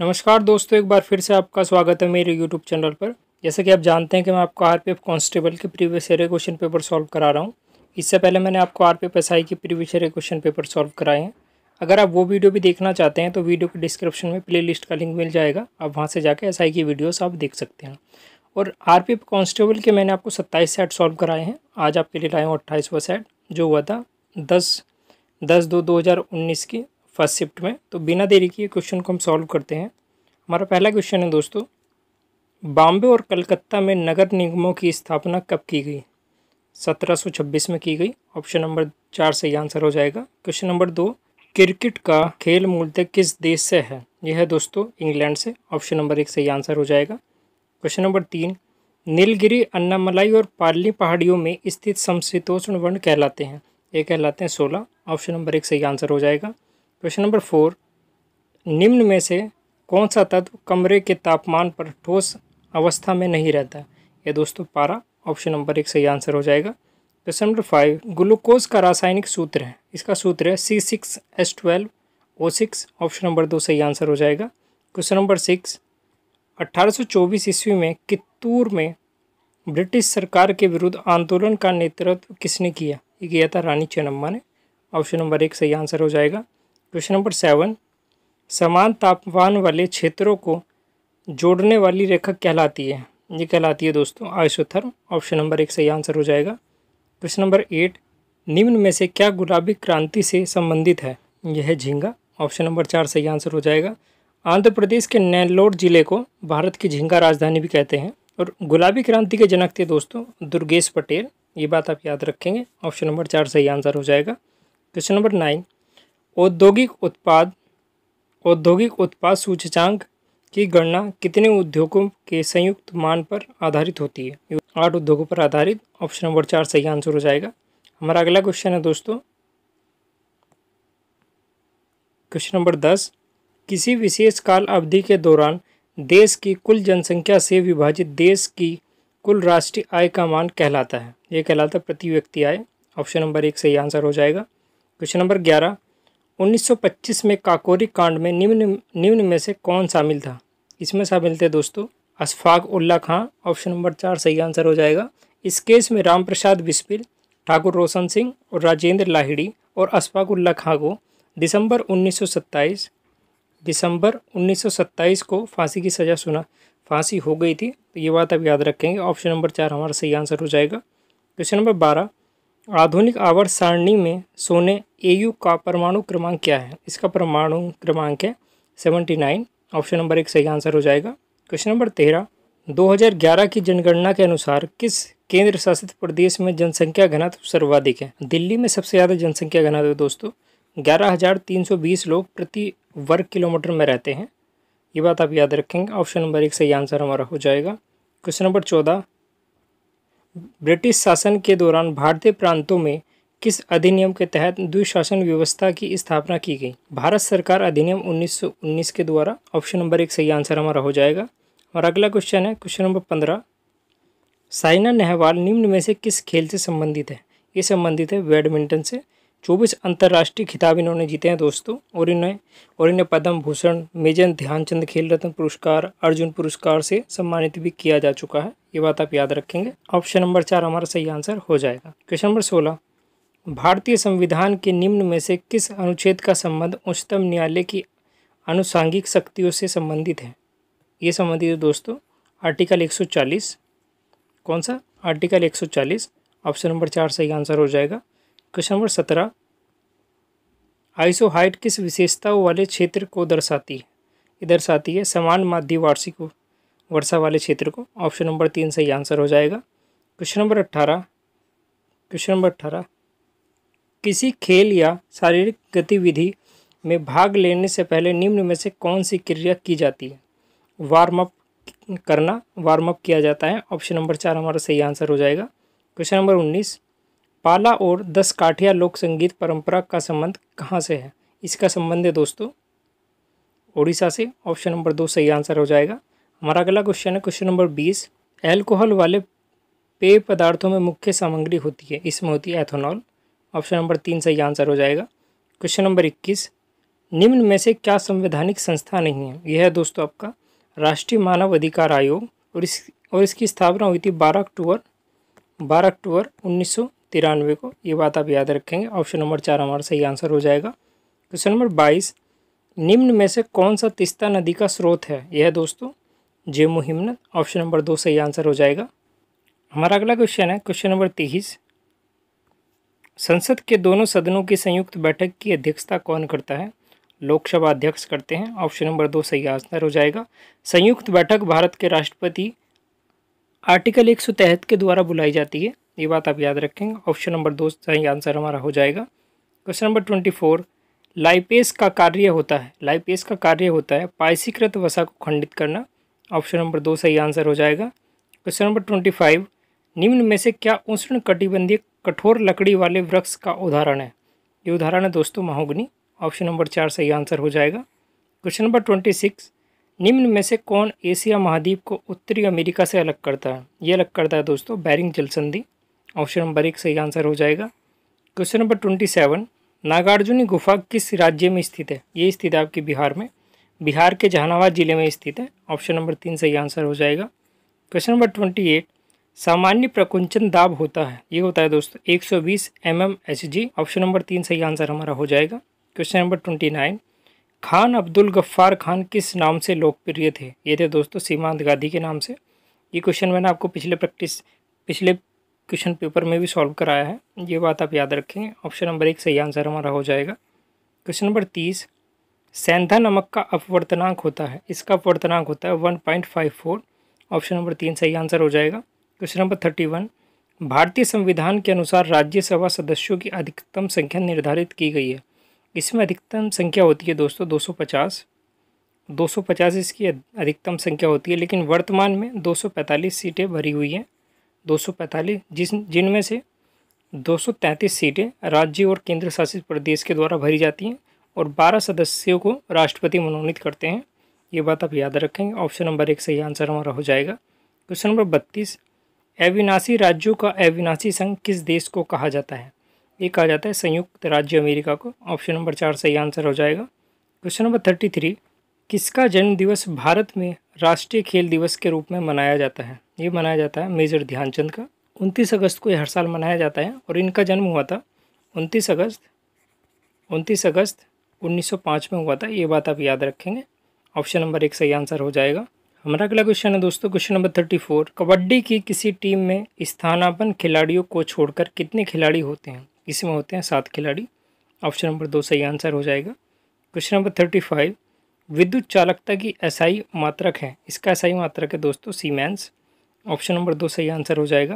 नमस्कार दोस्तों एक बार फिर से आपका स्वागत है मेरे यूट्यूब चैनल पर जैसे कि आप जानते हैं कि मैं आपको आर पी एफ कॉन्स्टेबल के previous year question paper solve करा रहा हूँ इससे पहले मैंने आपको R P F S I के previous year question paper solve कराए हैं अगर आप वो वीडियो भी देखना चाहते हैं तो वीडियो के डिस्क्रिप्शन में प्ले लिस्ट का लिंक मिल जाएगा आप वहाँ से जाकर एस आई की वीडियोज़ आप देख सकते हैं और आर पी एफ कॉन्स्टेबल के मैंने आपको सत्ताईस सेट सॉल्व कराए हैं आज आपके लिए लाए हूँ अट्ठाईसवा सेट जो हुआ था दस दस दो दो हज़ार उन्नीस की फर्स्ट शिफ्ट में तो बिना देरी के क्वेश्चन को हम सॉल्व करते हैं हमारा पहला क्वेश्चन है दोस्तों बॉम्बे और कलकत्ता में नगर निगमों की स्थापना कब की गई 1726 में की गई ऑप्शन नंबर चार सही आंसर हो जाएगा क्वेश्चन नंबर दो क्रिकेट का खेल मूलतः किस देश से है यह है दोस्तों इंग्लैंड से ऑप्शन नंबर एक सही आंसर हो जाएगा क्वेश्चन नंबर तीन नीलगिरी अन्नामलाई और पाली पहाड़ियों में स्थित समशीतोष्ण वर्ण कहलाते हैं ये कहलाते हैं सोलह ऑप्शन नंबर एक सही आंसर हो जाएगा क्वेश्चन नंबर फोर निम्न में से कौन सा तत्व कमरे के तापमान पर ठोस अवस्था में नहीं रहता यह दोस्तों पारा ऑप्शन नंबर एक सही आंसर हो जाएगा क्वेश्चन नंबर फाइव ग्लूकोज का रासायनिक सूत्र है इसका सूत्र है C six S twelve O six option number दो सही आंसर हो जाएगा क्वेश्चन नंबर सिक्स अट्ठारह ईस्वी में कित्तूर में ब्रिटिश सरकार के विरुद्ध आंदोलन का नेतृत्व किसने किया ये किया था रानी चेन्नम्मा ने ऑप्शन नंबर एक सही आंसर हो जाएगा क्वेश्चन नंबर सेवन समान तापमान वाले क्षेत्रों को जोड़ने वाली रेखा कहलाती है ये कहलाती है दोस्तों आयसोथर्म ऑप्शन नंबर एक सही आंसर हो जाएगा क्वेश्चन नंबर एट निम्न में से क्या गुलाबी क्रांति से संबंधित है यह है झींगा ऑप्शन नंबर चार सही आंसर हो जाएगा आंध्र प्रदेश के नैलोर जिले को भारत की झींगा राजधानी भी कहते हैं और गुलाबी क्रांति के जनक थे दोस्तों दुर्गेश पटेल ये बात आप याद रखेंगे ऑप्शन नंबर चार सही आंसर हो जाएगा क्वेश्चन नंबर नाइन औद्योगिक उत्पाद औद्योगिक उत्पाद सूचकांक की गणना कितने उद्योगों के संयुक्त मान पर आधारित होती है आठ उद्योगों पर आधारित ऑप्शन नंबर चार सही आंसर हो जाएगा हमारा अगला क्वेश्चन है दोस्तों क्वेश्चन नंबर दस किसी विशेष काल अवधि के दौरान देश की कुल जनसंख्या से विभाजित देश की कुल राष्ट्रीय आय का मान कहलाता है ये कहलाता है प्रति व्यक्ति आय ऑप्शन नंबर एक सही आंसर हो जाएगा क्वेश्चन नंबर ग्यारह 1925 में काकोरी कांड में निम्न निम्न में से कौन शामिल था इसमें शामिल थे दोस्तों अशफाक उल्ला खां ऑप्शन नंबर चार सही आंसर हो जाएगा इस केस में राम प्रसाद बिस्पिल ठाकुर रोशन सिंह और राजेंद्र लाहिड़ी और अशफाक उल्ला खां को दिसंबर 1927 दिसंबर 1927 को फांसी की सज़ा सुना फांसी हो गई थी तो ये बात आप याद रखेंगे ऑप्शन नंबर चार हमारा सही आंसर हो जाएगा क्वेश्चन नंबर बारह आधुनिक आवर्त सारणी में सोने एयू का परमाणु क्रमांक क्या है इसका परमाणु क्रमांक है सेवेंटी नाइन ऑप्शन नंबर एक सही आंसर हो जाएगा क्वेश्चन नंबर तेरह 2011 की जनगणना के अनुसार किस केंद्र शासित प्रदेश में जनसंख्या घनत्व सर्वाधिक है दिल्ली में सबसे ज़्यादा जनसंख्या घनत्व है दोस्तों बीस लोग प्रति वर्ग किलोमीटर में रहते हैं ये बात आप याद रखेंगे ऑप्शन नंबर एक सही आंसर हमारा हो जाएगा क्वेश्चन नंबर चौदह ब्रिटिश शासन के दौरान भारतीय प्रांतों में किस अधिनियम के तहत दुशासन व्यवस्था की स्थापना की गई भारत सरकार अधिनियम 1919 के द्वारा ऑप्शन नंबर एक सही आंसर हमारा हो जाएगा और अगला क्वेश्चन है क्वेश्चन नंबर पंद्रह साइना नेहवाल निम्न में से किस खेल से संबंधित है ये संबंधित है बैडमिंटन से चौबीस अंतर्राष्ट्रीय खिताब इन्होंने जीते हैं दोस्तों और इन्हें और इन्हें पद्म भूषण मेजर ध्यानचंद खेल रत्न पुरस्कार अर्जुन पुरस्कार से सम्मानित भी किया जा चुका है ये बात आप याद रखेंगे ऑप्शन नंबर चार हमारा सही आंसर हो जाएगा क्वेश्चन नंबर सोलह भारतीय संविधान के निम्न में से किस अनुच्छेद का संबंध उच्चतम न्यायालय की अनुसांगिक शक्तियों से संबंधित है ये संबंधित है दोस्तों आर्टिकल एक कौन सा आर्टिकल एक ऑप्शन नंबर चार सही आंसर हो जाएगा क्वेश्चन नंबर सत्रह आइसोहाइट किस विशेषता वाले क्षेत्र को दर्शाती है ये दर्शाती है समान माध्य वार्षिक वर्षा वाले क्षेत्र को ऑप्शन नंबर तीन सही आंसर हो जाएगा क्वेश्चन नंबर अट्ठारह क्वेश्चन नंबर अट्ठारह किसी खेल या शारीरिक गतिविधि में भाग लेने से पहले निम्न में से कौन सी क्रिया की जाती है वार्म अप करना वार्म अप किया जाता है ऑप्शन नंबर चार हमारा सही आंसर हो जाएगा क्वेश्चन नंबर उन्नीस पाला और दस काठिया लोक संगीत परंपरा का संबंध कहाँ से है इसका संबंध है दोस्तों ओडिशा से ऑप्शन नंबर दो सही आंसर हो जाएगा हमारा अगला क्वेश्चन है क्वेश्चन नंबर बीस एल्कोहल वाले पेय पदार्थों में मुख्य सामग्री होती है इसमें होती है एथोनॉल ऑप्शन नंबर तीन सही आंसर हो जाएगा क्वेश्चन नंबर इक्कीस निम्न में से क्या संवैधानिक संस्था नहीं है यह है दोस्तों आपका राष्ट्रीय मानव अधिकार आयोग और इस और इसकी स्थापना हुई थी बारह अक्टूबर बारह अक्टूबर उन्नीस तिरानवे को ये बात आप याद रखेंगे ऑप्शन नंबर चार हमारा सही आंसर हो जाएगा क्वेश्चन नंबर बाईस निम्न में से कौन सा तिस्ता नदी का स्रोत है यह दोस्तों जेमू हिमनत ऑप्शन नंबर दो सही आंसर हो जाएगा हमारा अगला क्वेश्चन है क्वेश्चन नंबर तेईस संसद के दोनों सदनों की संयुक्त बैठक की अध्यक्षता कौन करता है लोकसभा अध्यक्ष करते हैं ऑप्शन नंबर दो सही आंसर हो जाएगा संयुक्त बैठक भारत के राष्ट्रपति आर्टिकल एक के द्वारा बुलाई जाती है ये बात आप याद रखेंगे ऑप्शन नंबर दो सही आंसर हमारा हो जाएगा question number twenty four lipase का कार्य होता है लाइपेस का कार्य होता है पायसीकृत वसा को खंडित करना ऑप्शन नंबर दो सही आंसर हो जाएगा क्वेश्चन नंबर ट्वेंटी फाइव निम्न में से क्या उष्ण कटिबंधीय कठोर लकड़ी वाले वृक्ष का उदाहरण है ये उदाहरण है दोस्तों महोगनी ऑप्शन नंबर चार सही आंसर हो जाएगा क्वेश्चन नंबर ट्वेंटी सिक्स निम्न में से कौन एशिया महाद्वीप को उत्तरी अमेरिका से अलग करता है ये अलग करता है दोस्तों बैरिंग जलसंधि ऑप्शन नंबर एक सही आंसर हो जाएगा question number twenty seven Nagarjuni गुफा किस राज्य में स्थित है ये स्थित है आपके बिहार में बिहार के जहानाबाद जिले में स्थित है ऑप्शन नंबर तीन सही आंसर हो जाएगा क्वेश्चन नंबर ट्वेंटी एट सामान्य प्रकुंचन दाब होता है ये होता है दोस्तों एक सौ बीस M M H G option number तीन सही आंसर हमारा हो जाएगा question number twenty nine Khan Abdul Gaffar Khan किस नाम से लोकप्रिय थे ये थे दोस्तों सीमांत गांधी के नाम से ये क्वेश्चन मैंने आपको पिछले प्रैक्टिस पिछले क्वेश्चन पेपर में भी सॉल्व कराया है ये बात आप याद रखें ऑप्शन नंबर एक सही आंसर हमारा हो जाएगा क्वेश्चन नंबर तीस सेंधा नमक का अपवर्तनांक होता है इसका अपवर्तनांक होता है one point five four option number तीन सही आंसर हो जाएगा क्वेश्चन नंबर थर्टी वन भारतीय संविधान के अनुसार राज्यसभा सदस्यों की अधिकतम संख्या निर्धारित की गई है इसमें अधिकतम संख्या होती है दोस्तों दो सौ इसकी अधिकतम संख्या होती है लेकिन वर्तमान में दो सीटें भरी हुई हैं 245 जिस जिनमें से 233 सीटें राज्य और केंद्र शासित प्रदेश के द्वारा भरी जाती हैं और 12 सदस्यों को राष्ट्रपति मनोनीत करते हैं ये बात आप याद रखेंगे ऑप्शन नंबर एक सही आंसर हमारा हो जाएगा क्वेश्चन नंबर बत्तीस अविनाशी राज्यों का अविनाशी संघ किस देश को कहा जाता है ये कहा जाता है संयुक्त राज्य अमेरिका को ऑप्शन नंबर चार सही आंसर हो जाएगा क्वेश्चन नंबर थर्टी थ्री किसका जन्म दिवस भारत में राष्ट्रीय खेल दिवस के रूप में मनाया जाता है ये मनाया जाता है मेजर ध्यानचंद का उनतीस अगस्त को यह हर साल मनाया जाता है और इनका जन्म हुआ था उनतीस अगस्त उनतीस अगस्त 1905 में हुआ था ये बात आप याद रखेंगे ऑप्शन नंबर एक सही आंसर हो जाएगा हमारा अगला क्वेश्चन है दोस्तों question number thirty four kabaddi की किसी टीम में स्थानापन खिलाड़ियों को छोड़कर कितने खिलाड़ी होते हैं इसमें होते हैं सात खिलाड़ी ऑप्शन नंबर दो सही आंसर हो जाएगा क्वेश्चन नंबर थर्टी फाइव विद्युत चालकता की एसआई मात्रक है इसका एसआई मात्रक है दोस्तों सीमेंस ऑप्शन नंबर दो सही आंसर हो जाएगा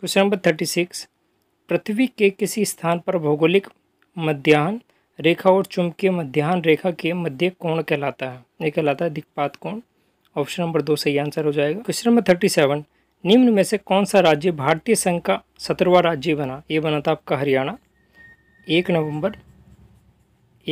क्वेश्चन नंबर थर्टी सिक्स पृथ्वी के किसी स्थान पर भौगोलिक मध्यान्ह रेखा और चुंबकीय मध्याह्न रेखा के मध्य कोण कहलाता है ये कहलाता है दिक्पात कोण ऑप्शन नंबर दो सही आंसर हो जाएगा क्वेश्चन नंबर थर्टी सेवन निम्न में से कौन सा राज्य भारतीय संघ का सत्रवा राज्य बना ये बना था आपका हरियाणा एक नवंबर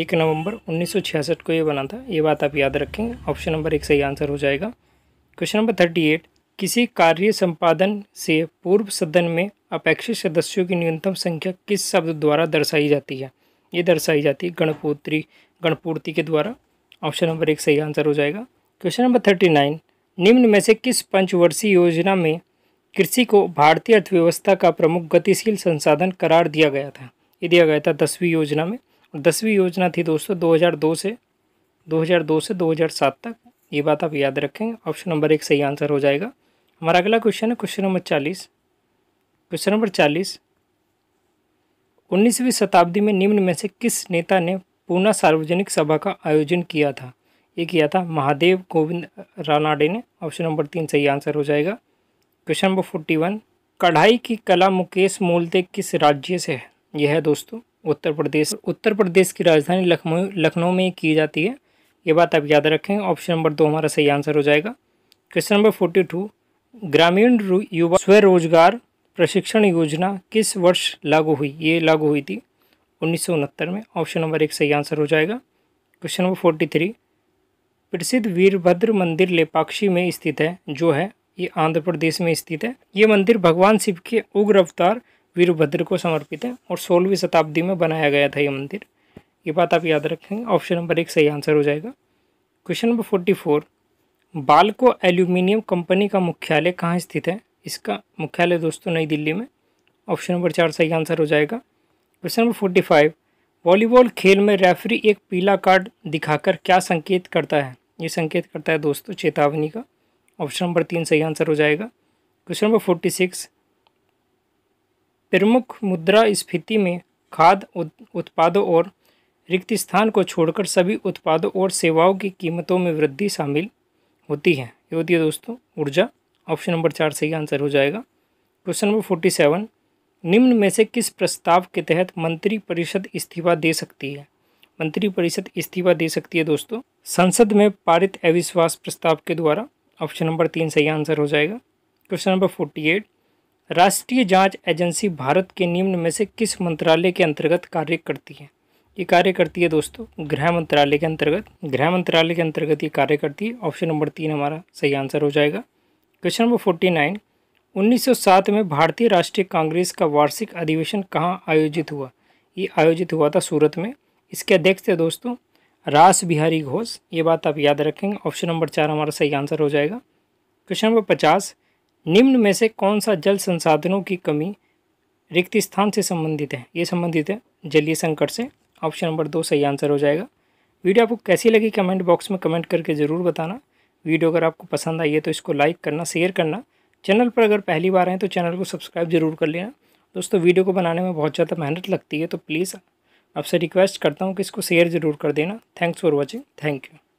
एक नवंबर 1966 को ये बना था ये बात आप याद रखेंगे ऑप्शन नंबर एक सही आंसर हो जाएगा क्वेश्चन नंबर थर्टी एट किसी कार्य संपादन से पूर्व सदन में अपेक्षित सदस्यों की न्यूनतम संख्या किस शब्द द्वारा दर्शाई जाती है ये दर्शाई जाती है गणपूत्री गणपूर्ति के द्वारा ऑप्शन नंबर एक सही आंसर हो जाएगा क्वेश्चन नंबर थर्टी नाइन निम्न में से किस पंचवर्षीय योजना में कृषि को भारतीय अर्थव्यवस्था का प्रमुख गतिशील संसाधन करार दिया गया था ये दिया गया था दसवीं योजना में दसवीं योजना थी दोस्तों दो से दो से दो तक ये बात आप याद रखें ऑप्शन नंबर एक सही आंसर हो जाएगा हमारा अगला क्वेश्चन है क्वेश्चन नंबर चालीस क्वेश्चन नंबर चालीस उन्नीसवीं शताब्दी में निम्न में से किस नेता ने पूना सार्वजनिक सभा का आयोजन किया था ये किया था महादेव गोविंद रानाडे ने ऑप्शन नंबर तीन सही आंसर हो जाएगा क्वेश्चन नंबर फोर्टी वन कढ़ाई की कला मुकेश मोलते किस राज्य से है यह है दोस्तों उत्तर प्रदेश उत्तर प्रदेश की राजधानी लखनऊ लखनऊ में की जाती है ये बात आप याद रखें ऑप्शन नंबर दो हमारा सही आंसर हो जाएगा क्वेश्चन नंबर फोर्टी टू ग्रामीण युवा स्वरोजगार प्रशिक्षण योजना किस वर्ष लागू हुई ये लागू हुई थी उन्नीस में ऑप्शन नंबर एक सही आंसर हो जाएगा क्वेश्चन नंबर फोर्टी थ्री प्रसिद्ध वीरभद्र मंदिर लेपाक्षी में स्थित है जो है ये आंध्र प्रदेश में स्थित है ये मंदिर भगवान शिव के उग्र अवतार वीरभद्र को समर्पित है और सोलहवीं शताब्दी में बनाया गया था ये मंदिर ये बात आप याद रखेंगे ऑप्शन नंबर एक सही आंसर हो जाएगा question number forty four Balco aluminium company का मुख्यालय कहाँ स्थित है इसका मुख्यालय दोस्तों नई दिल्ली में ऑप्शन नंबर चार सही आंसर हो जाएगा question number forty five volleyball खेल में रेफरी एक पीला कार्ड दिखाकर क्या संकेत करता है ये संकेत करता है दोस्तों चेतावनी का ऑप्शन नंबर तीन सही आंसर हो जाएगा क्वेश्चन नंबर फोर्टी सिक्स प्रमुख मुद्रा स्फीति में खाद उत्पादों और रिक्त स्थान को छोड़कर सभी उत्पादों और सेवाओं की कीमतों में वृद्धि शामिल होती है ये होती है दोस्तों ऊर्जा ऑप्शन नंबर चार सही आंसर हो जाएगा क्वेश्चन नंबर फोर्टी सेवन निम्न में से किस प्रस्ताव के तहत मंत्रिपरिषद इस्तीफा दे सकती है मंत्रिपरिषद इस्तीफा दे सकती है दोस्तों संसद में पारित अविश्वास प्रस्ताव के द्वारा ऑप्शन नंबर तीन सही आंसर हो जाएगा क्वेश्चन नंबर फोर्टी एट राष्ट्रीय जाँच एजेंसी भारत के निम्न में से किस मंत्रालय के अंतर्गत कार्य करती है ये कार्य करती है दोस्तों गृह मंत्रालय के अंतर्गत गृह मंत्रालय के अंतर्गत ये कार्य करती है ऑप्शन नंबर तीन हमारा सही आंसर हो जाएगा क्वेश्चन नंबर फोर्टी नाइन सात में भारतीय राष्ट्रीय कांग्रेस का वार्षिक अधिवेशन कहाँ आयोजित हुआ ये आयोजित हुआ था सूरत में इसके अध्यक्ष थे दोस्तों रास बिहारी घोष ये बात आप याद रखेंगे ऑप्शन नंबर चार हमारा सही आंसर हो जाएगा क्वेश्चन नंबर पचास निम्न में से कौन सा जल संसाधनों की कमी रिक्त स्थान से संबंधित है ये संबंधित है जलीय संकट से ऑप्शन नंबर दो सही आंसर हो जाएगा वीडियो आपको कैसी लगी कमेंट बॉक्स में कमेंट करके ज़रूर बताना वीडियो अगर आपको पसंद आई है तो इसको लाइक करना शेयर करना चैनल पर अगर पहली बार हैं तो चैनल को सब्सक्राइब ज़रूर कर लेना दोस्तों वीडियो को बनाने में बहुत ज़्यादा मेहनत लगती है तो प्लीज़ आपसे रिक्वेस्ट करता हूँ कि इसको शेयर ज़रूर कर देना thanks for watching thank you